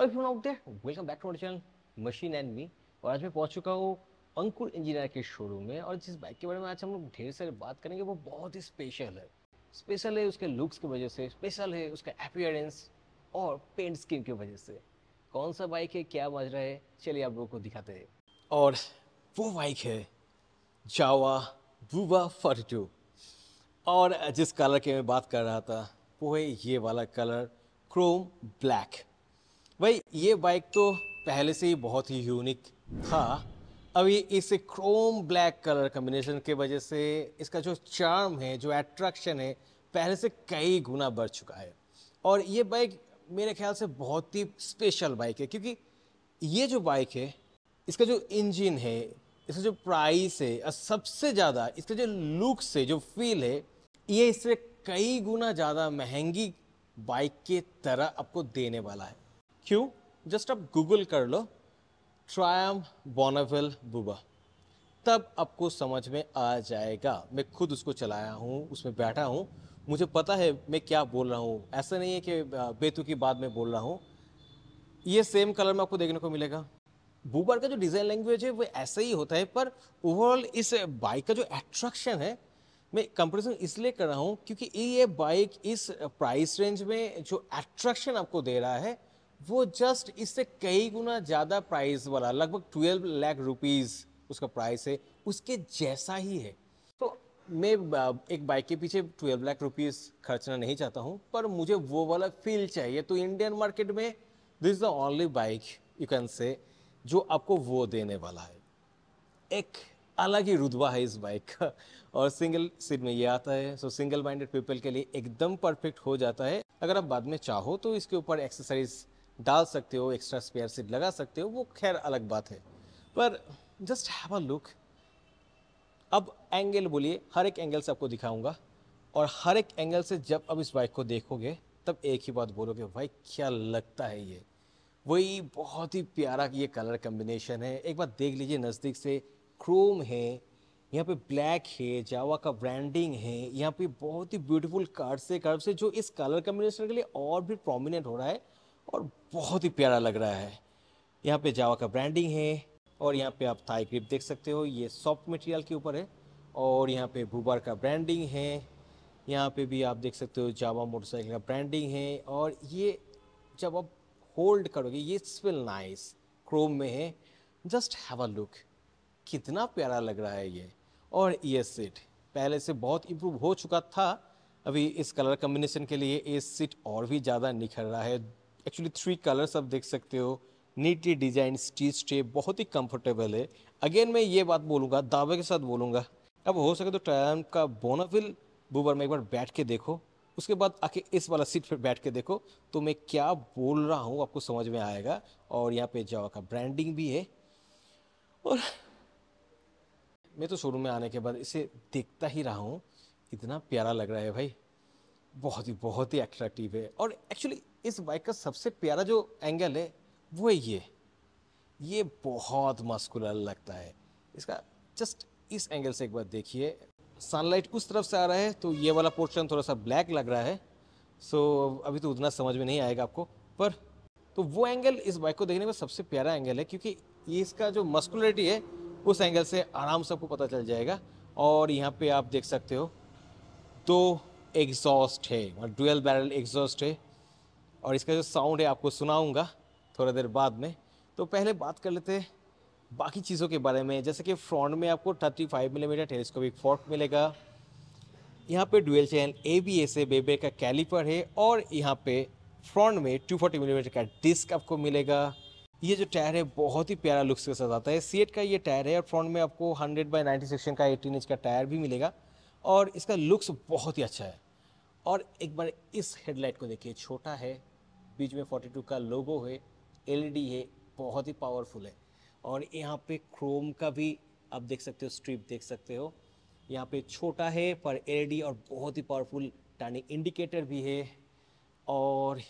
hello everyone out there welcome back to my channel machine and me और आज मैं पहुंच चुका हूँ अंकुर इंजीनियर के शोरूम में और जिस बाइक के बारे में आज हम लोग ढेर सारे बात करेंगे वो बहुत ही स्पेशल है स्पेशल है उसके लुक्स की वजह से स्पेशल है उसका अपियरेंस और पेंट स्कीम की वजह से कौन सा बाइक है क्या मज रहा है चलिए आप लोगों को दिखाते हैं और वो बाइक है जावा बुबा फोर्टी और जिस कलर की मैं बात कर रहा था वो है ये वाला कलर क्रोम ब्लैक भाई ये बाइक तो पहले से ही बहुत ही यूनिक था अभी इस क्रोम ब्लैक कलर कम्बिनेशन के वजह से इसका जो चार्म है जो एट्रैक्शन है पहले से कई गुना बढ़ चुका है और ये बाइक मेरे ख्याल से बहुत ही स्पेशल बाइक है क्योंकि ये जो बाइक है इसका जो इंजन है इसका जो प्राइस है और सबसे ज़्यादा इसका जो लुक से जो फील है ये इससे कई गुना ज़्यादा महंगी बाइक की तरह आपको देने वाला है क्यों जस्ट आप गूगल कर लो ट्रायम बॉनावेल बुबा तब आपको समझ में आ जाएगा मैं खुद उसको चलाया हूँ उसमें बैठा हूँ मुझे पता है मैं क्या बोल रहा हूँ ऐसा नहीं है कि बेतु की बात में बोल रहा हूँ ये सेम कलर में आपको देखने को मिलेगा बूबर का जो डिज़ाइन लैंग्वेज है वो ऐसा ही होता है पर ओवरऑल इस बाइक का जो एट्रैक्शन है मैं कंपेरिजन इसलिए कर रहा हूँ क्योंकि ये बाइक इस प्राइस रेंज में जो एट्रैक्शन आपको दे रहा है वो जस्ट इससे कई गुना ज़्यादा प्राइस वाला लगभग ट्वेल्व लाख रुपीज़ उसका प्राइस है उसके जैसा ही है तो मैं एक बाइक के पीछे ट्वेल्व लाख रुपीज़ खर्चना नहीं चाहता हूँ पर मुझे वो वाला फील चाहिए तो इंडियन मार्केट में this is the only bike you can say जो आपको वो देने वाला है एक अलग ही रुतबा है इस बाइक का और सिंगल सीट में ये आता है सो सिंगल माइंडेड पीपल के लिए एकदम परफेक्ट हो जाता है अगर आप बाद में चाहो तो इसके ऊपर एक्सरसाइज डाल सकते हो एक्स्ट्रा स्पेयर सीट लगा सकते हो वो खैर अलग बात है पर जस्ट हैव अ लुक अब एंगल बोलिए हर एक एंगल से आपको दिखाऊंगा और हर एक एंगल से जब अब इस बाइक को देखोगे तब एक ही बात बोलोगे भाई क्या लगता है ये वही बहुत ही प्यारा ये कलर कम्बिनेशन है एक बार देख लीजिए नज़दीक से क्रोम है यहाँ पे ब्लैक है जावा का ब्रांडिंग है यहाँ पे बहुत ही ब्यूटीफुल कार्ड से कर्व से जो इस कलर कम्बिनेशन के लिए और भी प्रोमिनेंट हो रहा है और बहुत ही प्यारा लग रहा है यहाँ पे जावा का ब्रांडिंग है और यहाँ पे आप थाई ग्रिप देख सकते हो ये सॉफ्ट मटेरियल के ऊपर है और यहाँ पे भूबार का ब्रांडिंग है यहाँ पे भी आप देख सकते हो जावा मोटरसाइकिल का ब्रांडिंग है और ये जब आप होल्ड करोगे ये स्विल नाइस क्रोम में है जस्ट हैव अ लुक कितना प्यारा लग रहा है ये और ये सीट पहले से बहुत इम्प्रूव हो चुका था अभी इस कलर कम्बिनेशन के लिए ये सीट और भी ज़्यादा निखर रहा है एक्चुअली थ्री कलर्स आप देख सकते हो नीटली डिजाइन स्टीच स्टे बहुत ही कंफर्टेबल है अगेन मैं ये बात बोलूँगा दावे के साथ बोलूँगा अब हो सके तो ट्रायम का बोनाफिल बुबर में एक बार बैठ के देखो उसके बाद आके इस वाला सीट पर बैठ के देखो तो मैं क्या बोल रहा हूँ आपको समझ में आएगा और यहाँ पे जावा का ब्रांडिंग भी है और मैं तो शोरूम में आने के बाद इसे देखता ही रहा हूँ इतना प्यारा लग रहा है भाई बहुत ही बहुत ही अट्रैक्टिव है और एक्चुअली इस बाइक का सबसे प्यारा जो एंगल है वो है ये ये बहुत मस्कुलर लगता है इसका जस्ट इस एंगल से एक बार देखिए सनलाइट उस तरफ से आ रहा है तो ये वाला पोर्शन थोड़ा सा ब्लैक लग रहा है सो so, अभी तो उतना समझ में नहीं आएगा आपको पर तो वो एंगल इस बाइक को देखने में सबसे प्यारा एंगल है क्योंकि इसका जो मस्कुलरिटी है उस एंगल से आराम से आपको पता चल जाएगा और यहाँ पे आप देख सकते हो दो तो एग्जॉस्ट है और डुअल बैरल एग्जॉस्ट है और इसका जो साउंड है आपको सुनाऊंगा थोड़ा देर बाद में तो पहले बात कर लेते हैं बाकी चीज़ों के बारे में जैसे कि फ्रंट में आपको 35 मिलीमीटर टेलीस्कोपिक फोर्क मिलेगा यहाँ पे डुअल चैन ए बी ए से बेबे का कैलिपर है और यहाँ पे फ्रंट में 240 मिलीमीटर का डिस्क आपको मिलेगा ये जो टायर है बहुत ही प्यारा लुक्स के साथ आता है सीएट का ये टायर है और फ्रंट में आपको 100 बाय 90 सेक्शन का 18 इंच का टायर भी मिलेगा और इसका लुक्स बहुत ही अच्छा है और एक बार इस हेडलाइट को देखिए छोटा है बीच में 42 का लोगो है एलईडी e है बहुत ही पावरफुल है और यहाँ पे क्रोम का भी आप देख सकते हो स्ट्रिप देख सकते हो यहाँ पे छोटा है पर एलईडी e और बहुत ही पावरफुल टर्निंग इंडिकेटर भी है और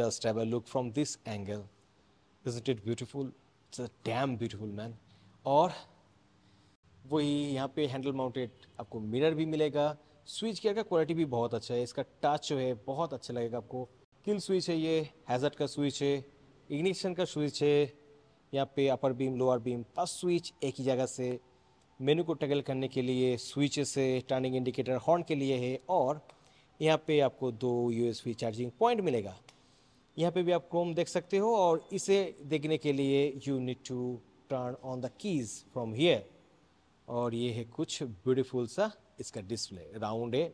just have a look from this angle is it beautiful it's a damn beautiful man और वही यहाँ पे हैंडल माउंटेड आपको मिरर भी मिलेगा स्विच केयर का क्वालिटी भी बहुत अच्छा है इसका टच जो है बहुत अच्छा लगेगा आपको किल स्विच है ये हैजर्ट का स्विच है इग्निशन का स्विच है यहाँ पे upper beam lower beam first switch एक ही जगह से मेनू को टगल करने के लिए स्विचेस है टर्निंग इंडिकेटर हॉर्न के लिए है और यहाँ पे आपको दो यूएसबी चार्जिंग पॉइंट मिलेगा यहाँ पे भी आप क्रोम देख सकते हो और इसे देखने के लिए you need to turn on the keys from here और ये है कुछ ब्यूटीफुल सा इसका डिस्प्ले राउंड है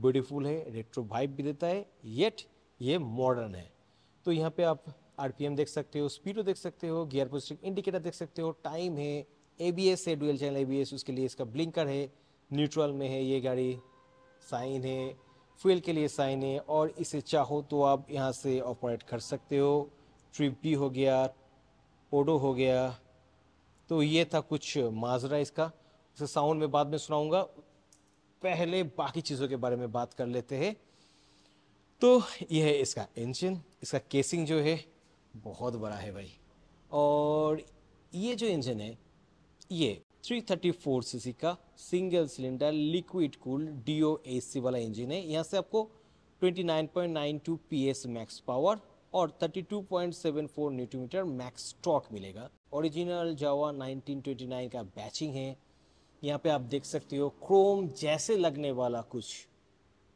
ब्यूटीफुल है रेट्रो वाइब भी देता है येट ये मॉडर्न है तो यहाँ पे आप आरपीएम देख सकते हो स्पीडो देख सकते हो गियर पोस्टिक इंडिकेटर देख सकते हो टाइम है एबीएस है डुअल चैनल एबीएस उसके लिए इसका ब्लिंकर है न्यूट्रल में है ये गाड़ी साइन है फ्यूल के लिए साइन है और इसे चाहो तो आप यहाँ से ऑपरेट कर सकते हो ट्रिप भी हो गया ओडो हो गया तो ये था कुछ माजरा इसका इसे साउंड में बाद में सुनाऊंगा पहले बाकी चीज़ों के बारे में बात कर लेते हैं तो यह है इसका इंजन इसका केसिंग जो है बहुत बड़ा है भाई और ये जो इंजन है ये 334 सीसी का single cylinder liquid cool DO DOHC वाला इंजन है यहाँ से आपको 29.92 पीएस मैक्स पावर और 32.74 न्यूटन मीटर मैक्स टॉर्क मिलेगा ओरिजिनल जावा 1929 का बैचिंग है यहाँ पे आप देख सकते हो क्रोम जैसे लगने वाला कुछ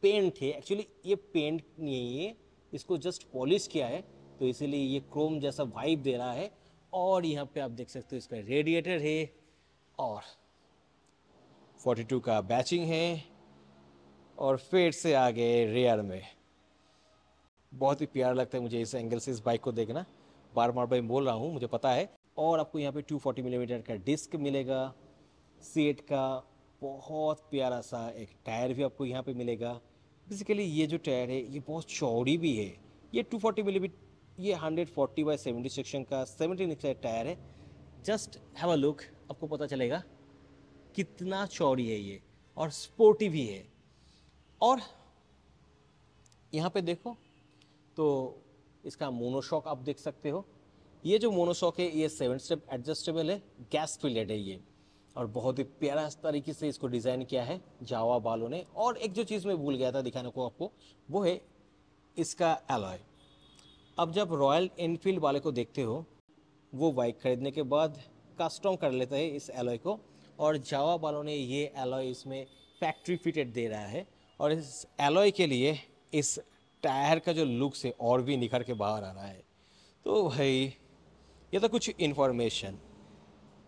पेंट है एक्चुअली ये पेंट नहीं है इसको जस्ट पॉलिश किया है तो इसीलिए ये क्रोम जैसा वाइब दे रहा है और यहाँ पे आप देख सकते हो इसका रेडिएटर है और 42 का बैचिंग है और फिर से आ गए रेयर में बहुत ही प्यारा लगता है मुझे इस एंगल से इस बाइक को देखना बार बार भाई बोल रहा हूँ मुझे पता है और आपको यहाँ पे 240 मिलीमीटर mm का डिस्क मिलेगा सेट का बहुत प्यारा सा एक टायर भी आपको यहाँ पे मिलेगा बेसिकली ये जो टायर है ये बहुत चौड़ी भी है ये 240 फोर्टी मिलीमीट ये 140 फोर्टी बाई सेवेंटी सेक्शन का सेवेंटी इंच टायर है जस्ट हैव अ लुक आपको पता चलेगा कितना चौड़ी है ये और स्पोर्टी भी है और यहाँ पे देखो तो इसका मोनोशॉक आप देख सकते हो ये जो मोनोशॉक है ये सेवन स्टेप एडजस्टेबल है गैस फिलेड है ये और बहुत ही प्यारा तरीके से इसको डिज़ाइन किया है जावा बालों ने और एक जो चीज़ मैं भूल गया था दिखाने को आपको वो है इसका एलॉय अब जब रॉयल इनफील्ड वाले को देखते हो वो बाइक खरीदने के बाद कस्टम कर लेते हैं इस एलॉय को और जावा बालों ने ये एलॉय इसमें फैक्ट्री फिटेड दे रहा है और इस एलॉय के लिए इस टायर का जो लुक से और भी निखर के बाहर आ रहा है तो भाई ये तो कुछ इन्फॉर्मेशन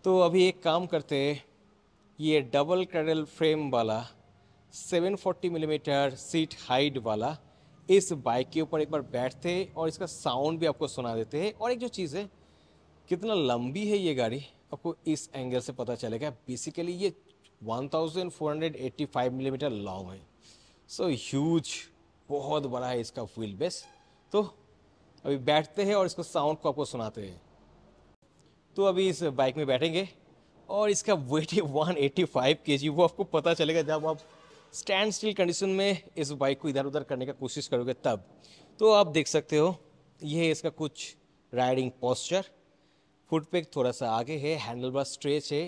तो अभी एक काम करते ये डबल क्रेडल फ्रेम वाला 740 मिलीमीटर mm सीट हाइट वाला इस बाइक के ऊपर एक बार बैठते और इसका साउंड भी आपको सुना देते हैं और एक जो चीज़ है कितना लंबी है ये गाड़ी आपको इस एंगल से पता चलेगा बेसिकली ये 1485 मिलीमीटर mm लॉन्ग है सो so, ह्यूज बहुत बड़ा है इसका व्हील बेस तो अभी बैठते हैं और इसको साउंड को आपको सुनाते हैं तो अभी इस बाइक में बैठेंगे और इसका वेट है वन एटी फाइव के जी वो आपको पता चलेगा जब आप स्टैंड स्टिल कंडीशन में इस बाइक को इधर उधर करने का कोशिश करोगे तब तो आप देख सकते हो ये है इसका कुछ राइडिंग पॉस्चर फुट पे थोड़ा सा आगे है हैंडल बार स्ट्रेच है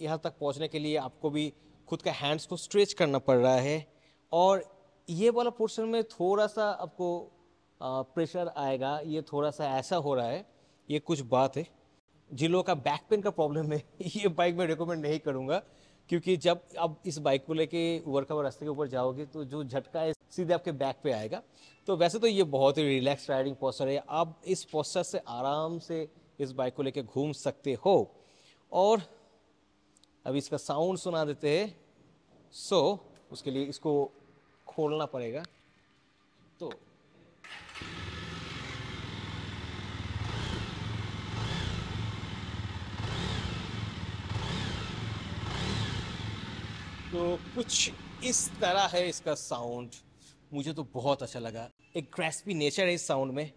यहाँ तक पहुँचने के लिए आपको भी खुद का हैंड्स को स्ट्रेच करना पड़ रहा है और ये वाला पोर्शन में थोड़ा सा आपको प्रेशर आएगा ये थोड़ा सा ऐसा हो रहा है ये कुछ बात है जिन लोगों का बैक पेन का प्रॉब्लम है ये बाइक मैं रिकमेंड नहीं करूँगा क्योंकि जब आप इस बाइक को लेके वर्कअप रास्ते के ऊपर जाओगे तो जो झटका है सीधे आपके बैक पे आएगा तो वैसे तो ये बहुत ही रिलैक्स राइडिंग पॉस्चर है आप इस पॉस्चर से आराम से इस बाइक को लेके घूम सकते हो और अब इसका साउंड सुना देते हैं सो so, उसके लिए इसको खोलना पड़ेगा तो तो कुछ इस तरह है इसका साउंड मुझे तो बहुत अच्छा लगा एक ग्रेस्पी नेचर है इस साउंड में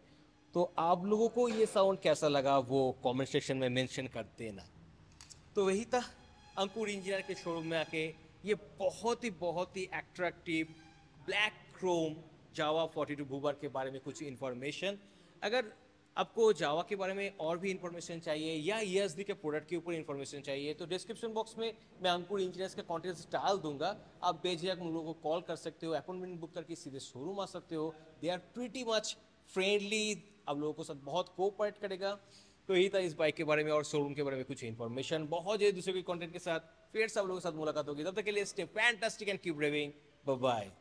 तो आप लोगों को ये साउंड कैसा लगा वो कमेंट सेक्शन में मेंशन कर देना तो वही था अंकुर इंजीनियर के शोरूम में आके ये बहुत ही बहुत ही attractive black chrome Jawa 42 two के बारे में कुछ इन्फॉर्मेशन अगर आपको जावा के बारे में और भी इंफॉर्मेशन चाहिए या ई e के प्रोडक्ट के ऊपर इन्फॉर्मेशन चाहिए तो डिस्क्रिप्शन बॉक्स में मैं अंकुर इंजीनियर्स का कॉन्टेक्ट डाल दूंगा आप बेझिझक उन लोगों को कॉल कर सकते हो अपॉइंटमेंट बुक करके सीधे शोरूम आ सकते हो they are pretty much friendly आप लोगों को साथ बहुत कोऑपरेट करेगा तो यही था इस बाइक के बारे में और शोरूम के बारे में कुछ इन्फॉर्मेशन बहुत जो दूसरे के कॉन्टेंट के साथ फिर से आप लोगों के साथ मुलाकात होगी तब तक के लिए stay fantastic and keep driving bye